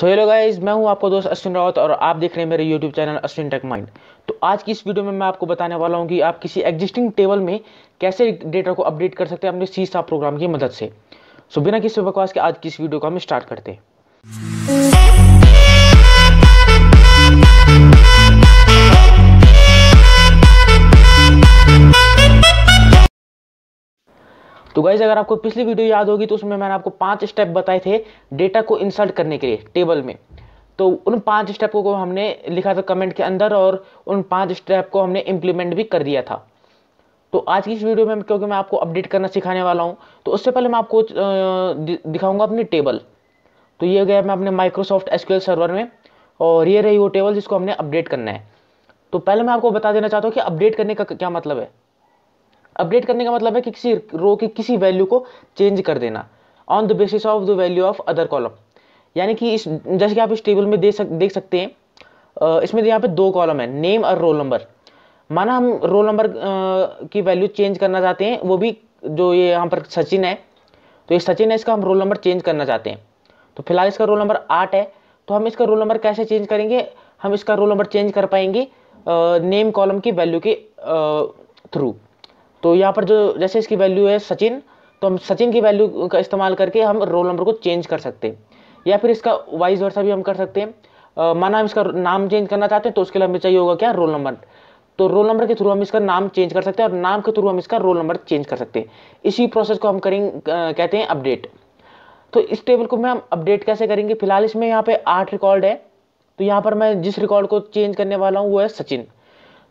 So hello guys मैं हूं आपका दोस्त अश्विन रावत और आप देख रहे हैं मेरे YouTube channel Ashwin Tech Mind तो आज की इस वीडियो में मैं आपको बताने वाला हूं कि आप किसी एग्जिस्टिंग टेबल में कैसे डेटा को अपडेट कर सकते हैं अपने सी प्रोग्राम की मदद से सो बिना किसी बकवास के आज की इस वीडियो को हम स्टार्ट करते हैं गाइज अगर आपको पिछली वीडियो याद होगी तो उसमें मैंने आपको पांच स्टेप बताए थे डेटा को इंसर्ट करने के लिए टेबल में तो उन पाँच स्टेप को हमने लिखा था कमेंट के अंदर और उन पांच स्टेप को हमने इम्प्लीमेंट भी कर दिया था तो आज की इस वीडियो में क्योंकि मैं आपको अपडेट करना सिखाने वाला हूँ तो उससे पहले मैं आपको दिखाऊंगा अपनी टेबल तो ये गया मैं अपने माइक्रोसॉफ्ट एसक्यूएल सर्वर में और ये रही वो टेबल जिसको हमने अपडेट करना है तो पहले मैं आपको बता देना चाहता हूँ कि अपडेट करने का क्या मतलब है अपडेट करने का मतलब है कि किसी रो की किसी वैल्यू को चेंज कर देना on the basis of the value of other column यानी कि इस जैसे कि आप इस टेबल में देख सक देख सकते हैं इसमें तो यहाँ पे दो कॉलम है नेम और रोल नंबर माना हम रोल नंबर की वैल्यू चेंज करना चाहते हैं वो भी जो ये यहाँ पर सचिन है तो ये सचिन है इसका हम रोल नंबर चेंज करना चाहते हैं तो फिलहाल इसका रोल नंबर आठ है तो हम इसका रोल नंबर कैसे चेंज करेंगे हम इसका रोल नंबर चेंज कर पाएंगे नेम कॉलम की वैल्यू के थ्रू तो यहाँ पर जो जैसे इसकी वैल्यू है सचिन तो हम सचिन की वैल्यू का इस्तेमाल करके हम रोल नंबर को चेंज कर सकते हैं या फिर इसका वाइज वर्षा भी हम कर सकते हैं माना हम इसका नाम चेंज करना चाहते हैं तो उसके लिए हमें चाहिए होगा क्या रोल नंबर तो रोल नंबर के थ्रू हम इसका नाम चेंज कर सकते हैं और नाम के थ्रू हम इसका रोल नंबर चेंज कर सकते हैं इसी प्रोसेस को हम करेंगे कहते हैं अपडेट तो इस टेबल को मैं हम अपडेट कैसे करेंगे फिलहाल इसमें यहाँ पे आठ रिकॉर्ड है तो यहाँ पर मैं जिस रिकॉर्ड को चेंज करने वाला हूँ वो है सचिन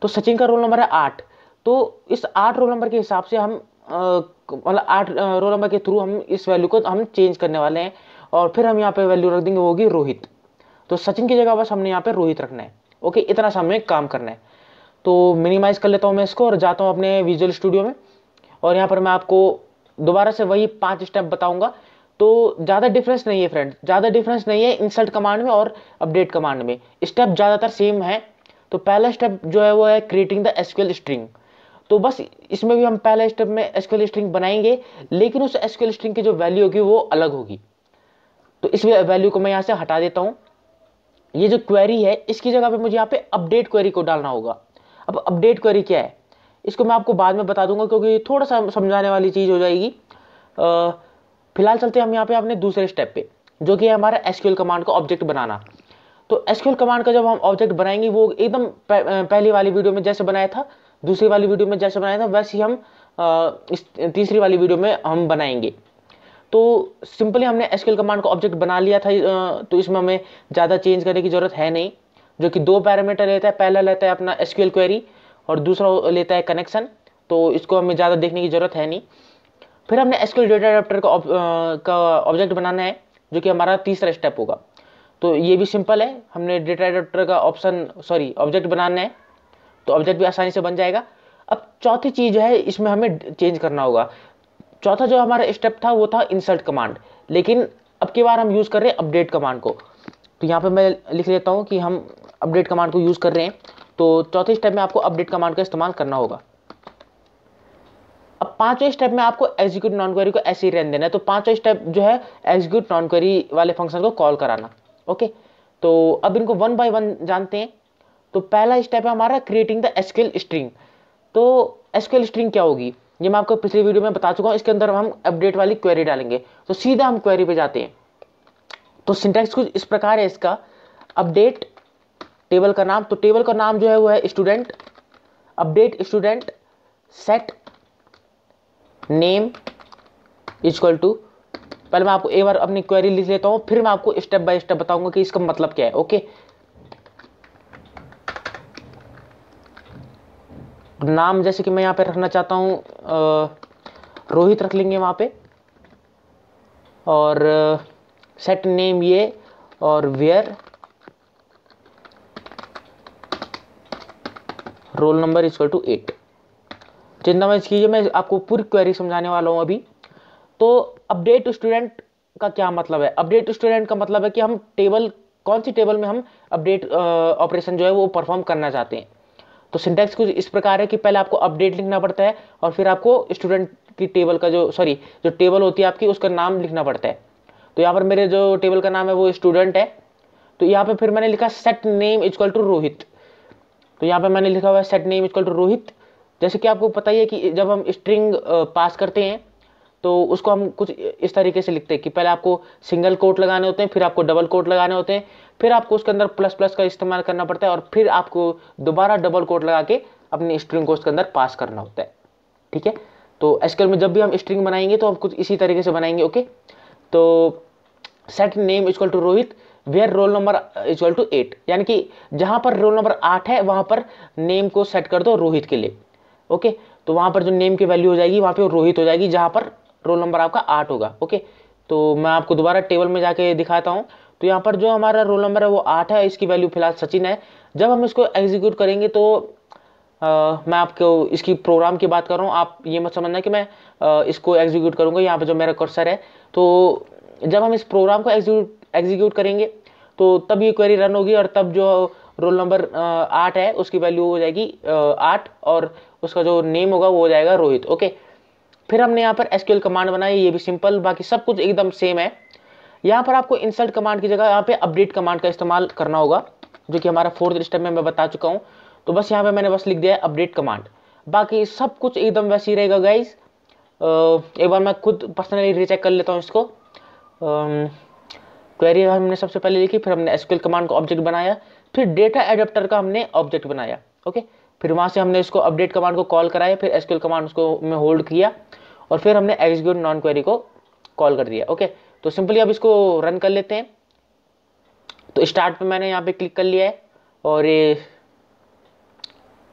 तो सचिन का रोल नंबर है आठ तो इस आठ रोल नंबर के हिसाब से हम मतलब आठ रोल नंबर के थ्रू हम इस वैल्यू को हम चेंज करने वाले हैं और फिर हम यहाँ पे वैल्यू रख देंगे वो होगी रोहित तो सचिन की जगह बस हमने यहाँ पे रोहित रखना है ओके इतना सा हमें काम करना है तो मिनिमाइज़ कर लेता हूँ मैं इसको और जाता हूँ अपने विजुअल स्टूडियो में और यहाँ पर मैं आपको दोबारा से वही पाँच स्टेप बताऊँगा तो ज़्यादा डिफरेंस नहीं है फ्रेंड ज़्यादा डिफरेंस नहीं है इंसल्ट कमांड में और अपडेट कमांड में स्टेप ज़्यादातर सेम है तो पहला स्टेप जो है वो है क्रिएटिंग द एसक्यूएल स्ट्रिंग तो बस इसमें भी हम पहले स्टेप में एसक्यूएल स्ट्रिंग बनाएंगे लेकिन उस एसक्यूएल स्ट्रिंग की जो वैल्यू होगी वो अलग होगी तो इस वैल्यू को मैं यहाँ से हटा देता हूँ ये जो क्वेरी है इसकी जगह पे मुझे यहाँ पे अपडेट क्वेरी को डालना होगा अब अपडेट क्वेरी क्या है इसको मैं आपको बाद में बता दूंगा क्योंकि थोड़ा सा समझाने वाली चीज़ हो जाएगी फिलहाल चलते हम यहाँ पे अपने दूसरे स्टेप पे जो कि है हमारा एसक्यूएल कमांड का ऑब्जेक्ट बनाना तो एसक्यूएल कमांड का जब हम ऑब्जेक्ट बनाएंगे वो एकदम पहली वाली वीडियो में जैसे बनाया था दूसरी वाली वीडियो में जैसे बनाया था वैसे ही हम इस तीसरी वाली वीडियो में हम बनाएंगे तो सिंपली हमने एसकेल कमांड को ऑब्जेक्ट बना लिया था तो इसमें हमें ज़्यादा चेंज करने की ज़रूरत है नहीं जो कि दो पैरामीटर लेता है पहला लेता है अपना एसक्यूएल क्वेरी और दूसरा लेता है कनेक्शन तो इसको हमें ज़्यादा देखने की ज़रूरत है नहीं फिर हमने एसक्यूएल डेटा एडाप्टर का का ऑब्जेक्ट बनाना है जो कि हमारा तीसरा स्टेप होगा तो ये भी सिंपल है हमने डेटा एडाप्टर का ऑप्शन सॉरी ऑब्जेक्ट बनाना है तो ऑब्जेक्ट भी आसानी से बन जाएगा अब चौथी चीज़ जो है इसमें हमें चेंज करना होगा चौथा जो हमारा स्टेप था वो था इंसर्ट कमांड लेकिन अब की बार हम यूज़ कर रहे हैं अपडेट कमांड को तो यहाँ पे मैं लिख लेता हूँ कि हम अपडेट कमांड को यूज़ कर रहे हैं तो चौथे स्टेप में आपको अपडेट कमांड का इस्तेमाल करना होगा अब पांचवें स्टेप में आपको एग्जीक्यूट नॉन क्वेरी को ऐसे ही रहने देना है तो पांचवें स्टेप जो है एग्जीक्यूट नॉन क्वेरी वाले फंक्शन को कॉल कराना ओके तो अब इनको वन बाय वन जानते हैं तो पहला स्टेप है हमारा क्रिएटिंग द एसकेल स्ट्रिंग तो एसकेल स्ट्रिंग क्या होगी ये मैं आपको पिछले वीडियो में बता चुका हूँ इसके अंदर हम अपडेट वाली क्वेरी डालेंगे तो सीधा हम क्वेरी पे जाते हैं तो सिंटेक्स कुछ इस प्रकार है इसका अपडेट टेबल का नाम तो टेबल का नाम जो है वो है student update student set name is equal to पहले मैं आपको एक बार अपनी क्वेरी लिख लेता हूँ फिर मैं आपको स्टेप बाय स्टेप बताऊंगा कि इसका मतलब क्या है ओके नाम जैसे कि मैं यहाँ पे रखना चाहता हूँ रोहित रख लेंगे वहाँ पे और सेट नेम ये और where roll number is equal to eight चिंता मैं इसकी मैं आपको पूरी क्वेरी समझाने वाला हूँ अभी तो अपडेट स्टूडेंट का क्या मतलब है अपडेट स्टूडेंट का मतलब है कि हम टेबल कौन सी टेबल में हम अपडेट ऑपरेशन जो है वो परफॉर्म करना चाहते हैं तो सिंटैक्स कुछ इस प्रकार है कि पहले आपको अपडेट लिखना पड़ता है और फिर आपको स्टूडेंट की टेबल का जो सॉरी जो टेबल होती है आपकी उसका नाम लिखना पड़ता है तो यहाँ पर मेरे जो टेबल का नाम है वो स्टूडेंट है तो यहाँ पर फिर मैंने लिखा set name is equal to Rohit तो यहाँ पर मैंने लिखा हुआ है set name is equal to Rohit जैसे कि आपको पता ही है कि जब हम स्ट्रिंग पास करते हैं तो उसको हम कुछ इस तरीके से लिखते हैं कि पहले आपको सिंगल कोट लगाने होते हैं फिर आपको डबल कोट लगाने होते हैं फिर आपको उसके अंदर प्लस प्लस का इस्तेमाल करना पड़ता है और फिर आपको दोबारा डबल कोट लगा के अपनी स्ट्रिंग को उसके अंदर पास करना होता है ठीक है तो एसक्यूएल में जब भी हम स्ट्रिंग बनाएंगे तो हम कुछ इसी तरीके से बनाएंगे ओके तो set name is equal to Rohit where roll number is equal to eight यानी कि जहाँ पर रोल नंबर आठ है वहाँ पर नेम को सेट कर दो रोहित के लिए ओके तो वहाँ पर जो नेम की वैल्यू हो जाएगी वहाँ पे रोहित हो जाएगी जहाँ पर रोल नंबर आपका आठ होगा ओके तो मैं आपको दोबारा टेबल में जाके दिखाता हूँ तो यहाँ पर जो हमारा रोल नंबर है वो आठ है इसकी वैल्यू फिलहाल सचिन है जब हम इसको एग्जीक्यूट करेंगे तो आ, मैं आपको इसकी प्रोग्राम की बात कर रहा हूँ आप ये मत समझना कि मैं आ, इसको एग्जीक्यूट करूँगा यहाँ पर जो मेरा कर्सर है तो जब हम इस प्रोग्राम को एग्जीक्यूट एग्जीक्यूट करेंगे तो तब ये क्वेरी रन होगी और तब जो रोल नंबर आठ है उसकी वैल्यू हो जाएगी आठ और उसका जो नेम होगा वो हो जाएगा रोहित ओके फिर हमने यहाँ पर एसक्यूएल कमांड बनाई ये भी सिंपल बाकी सब कुछ एकदम सेम है यहाँ पर आपको इंसल्ट कमांड की जगह यहाँ पे अपडेट कमांड का इस्तेमाल करना होगा जो कि हमारा फोर्थ स्टेप में मैं बता चुका हूँ तो बस यहाँ पे मैंने बस लिख दिया है अपडेट कमांड बाकी सब कुछ एकदम वैसे ही रहेगा गाइज एक बार मैं खुद पर्सनली रिचेक कर लेता हूँ इसको क्वेरी हमने सबसे पहले लिखी फिर हमने एसक्यूएल कमांड का ऑब्जेक्ट बनाया फिर डेटा एडेप्टर का हमने ऑब्जेक्ट बनाया ओके okay? फिर वहाँ से हमने इसको अपडेट कमांड को कॉल कराया फिर एसक्यूएल कमांड उसको में होल्ड किया और फिर हमने एग्जीक्यूट नॉन क्वेरी को कॉल कर दिया ओके तो सिंपली अब इसको रन कर लेते हैं तो स्टार्ट पे मैंने यहाँ पे क्लिक कर लिया है और ये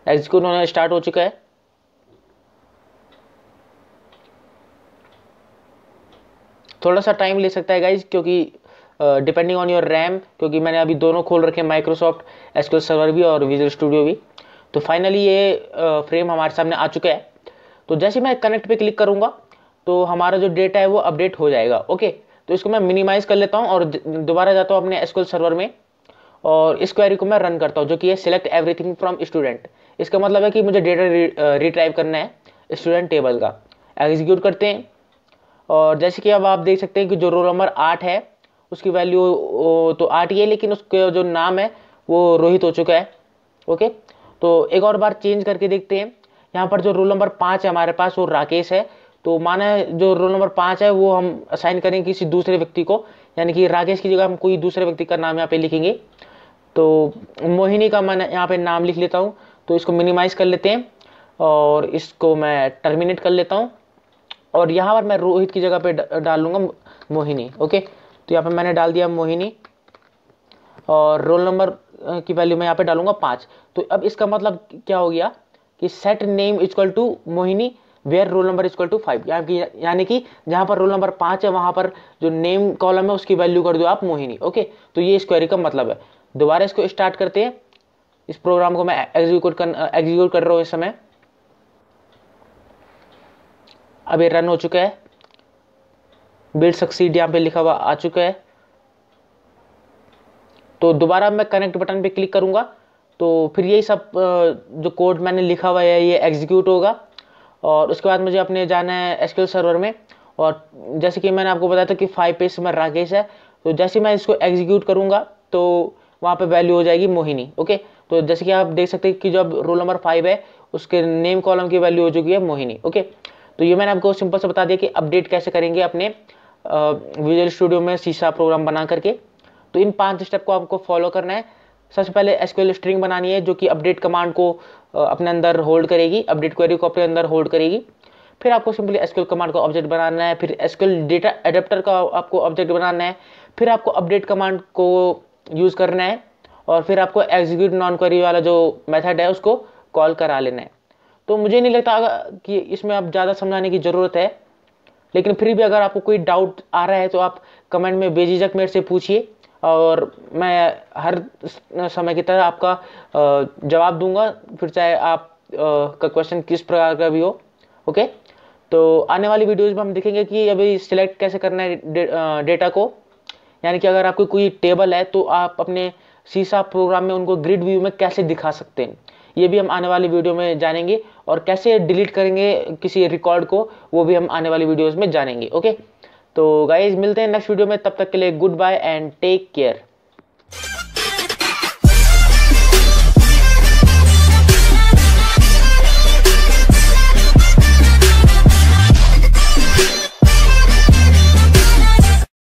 एग्जीक्यूट होना स्टार्ट हो चुका है थोड़ा सा टाइम ले सकता है गाइज क्योंकि डिपेंडिंग ऑन योर रैम क्योंकि मैंने अभी दोनों खोल रखे हैं माइक्रोसॉफ्ट एसक्यूएल सर्वर भी और विजुअल स्टूडियो भी तो फाइनली ये फ्रेम हमारे सामने आ चुका है तो जैसे मैं कनेक्ट पे क्लिक करूँगा तो हमारा जो डेटा है वो अपडेट हो जाएगा ओके तो इसको मैं मिनिमाइज़ कर लेता हूँ और दोबारा जाता हूँ अपने स्कूल सर्वर में और इस क्वेरी को मैं रन करता हूँ जो कि है सिलेक्ट एवरीथिंग फ्रॉम स्टूडेंट इसका मतलब है कि मुझे डेटा रिट्राइव करना है स्टूडेंट टेबल का एग्जीक्यूट करते हैं और जैसे कि अब आप देख सकते हैं कि जो रोल नंबर आठ है उसकी वैल्यू तो आठ ही है लेकिन उसका जो नाम है वो रोहित हो चुका है ओके तो एक और बार चेंज करके देखते हैं यहाँ पर जो रोल नंबर पाँच है हमारे पास वो राकेश है तो माना जो रोल नंबर पाँच है वो हम असाइन करेंगे किसी दूसरे व्यक्ति को यानी कि राकेश की जगह हम कोई दूसरे व्यक्ति का नाम यहाँ पे लिखेंगे तो मोहिनी का मैं यहाँ पे नाम लिख लेता हूँ तो इसको मिनिमाइज़ कर लेते हैं और इसको मैं टर्मिनेट कर लेता हूँ और यहाँ पर मैं रोहित की जगह पर डाल लूँगा मोहिनी ओके तो यहाँ पर मैंने डाल दिया मोहिनी और रोल नंबर की वैल्यू मैं यहाँ पे डालूंगा पाँच तो अब इसका मतलब क्या हो गया कि set name is equal to Mohini where roll number is equal to five यानी कि जहाँ पर रोल नंबर पाँच है वहाँ पर जो नेम कॉलम है उसकी वैल्यू कर दो आप मोहिनी ओके तो ये स्क्वायरी का मतलब है दोबारा इसको स्टार्ट करते हैं इस प्रोग्राम को मैं एग्जीक्यूट कर एग्जीक्यूट कर रहा हूँ इस समय अब ये रन हो चुका है बिल्ड सक्सीड यहाँ पे लिखा हुआ आ चुका है तो दोबारा मैं कनेक्ट बटन पे क्लिक करूँगा तो फिर यही सब जो कोड मैंने लिखा हुआ है ये एग्जीक्यूट होगा और उसके बाद मुझे अपने जाना है एसक्यूएल सर्वर में और जैसे कि मैंने आपको बताया था कि फाइव पेज में राकेश है तो जैसे मैं इसको एग्जीक्यूट करूँगा तो वहाँ पर वैल्यू हो जाएगी मोहिनी ओके तो जैसे कि आप देख सकते हैं कि जो अब रोल नंबर फाइव है उसके नेम कॉलम की वैल्यू हो चुकी है मोहिनी ओके तो ये मैंने आपको सिंपल से बता दिया कि अपडेट कैसे करेंगे अपने विजुअल स्टूडियो में सीसा प्रोग्राम बना करके तो इन पांच स्टेप को आपको फॉलो करना है सबसे पहले एसक्यूएल स्ट्रिंग बनानी है जो कि अपडेट कमांड को अपने अंदर होल्ड करेगी अपडेट क्वेरी को अपने अंदर होल्ड करेगी फिर आपको सिंपली एसक्यूएल कमांड का ऑब्जेक्ट बनाना है फिर एसक्यूएल डेटा एडेप्टर का आपको ऑब्जेक्ट बनाना है फिर आपको अपडेट कमांड को यूज़ करना है और फिर आपको एग्जीक्यूट नॉन क्वेरी वाला जो मेथड है उसको कॉल करा लेना है तो मुझे नहीं लगता कि इसमें आप ज़्यादा समझाने की ज़रूरत है लेकिन फिर भी अगर आपको कोई डाउट आ रहा है तो आप कमेंट में बेझिझक मेरे से पूछिए और मैं हर समय की तरह आपका जवाब दूंगा फिर चाहे आप का क्वेश्चन किस प्रकार का भी हो ओके तो आने वाली वीडियोज़ में हम देखेंगे कि अभी सिलेक्ट कैसे करना है डेटा को यानी कि अगर आपकी कोई टेबल है तो आप अपने सीसा प्रोग्राम में उनको ग्रिड व्यू में कैसे दिखा सकते हैं ये भी हम आने वाली वीडियो में जानेंगे और कैसे डिलीट करेंगे किसी रिकॉर्ड को वो भी हम आने वाली वीडियोस में जानेंगे ओके तो गाइज मिलते हैं नेक्स्ट वीडियो में तब तक के लिए good bye and take care